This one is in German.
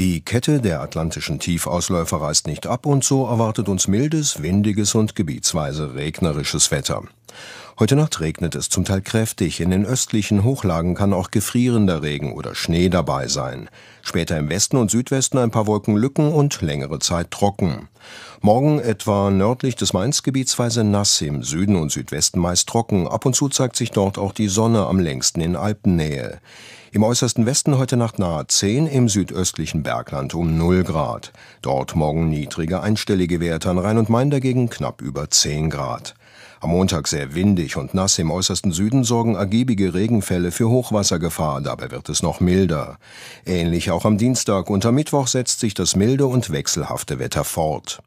Die Kette der atlantischen Tiefausläufer reißt nicht ab und so erwartet uns mildes, windiges und gebietsweise regnerisches Wetter. Heute Nacht regnet es zum Teil kräftig, in den östlichen Hochlagen kann auch gefrierender Regen oder Schnee dabei sein. Später im Westen und Südwesten ein paar Wolkenlücken und längere Zeit trocken. Morgen etwa nördlich des Mainzgebiets weise nass, im Süden und Südwesten meist trocken. Ab und zu zeigt sich dort auch die Sonne am längsten in Alpennähe. Im äußersten Westen heute Nacht nahe 10, im südöstlichen Bergland um 0 Grad. Dort morgen niedrige einstellige Werte an Rhein und Main dagegen knapp über 10 Grad. Am Montag sehr windig und nass im äußersten Süden sorgen ergiebige Regenfälle für Hochwassergefahr, dabei wird es noch milder. Ähnliche auch am Dienstag und am Mittwoch setzt sich das milde und wechselhafte Wetter fort.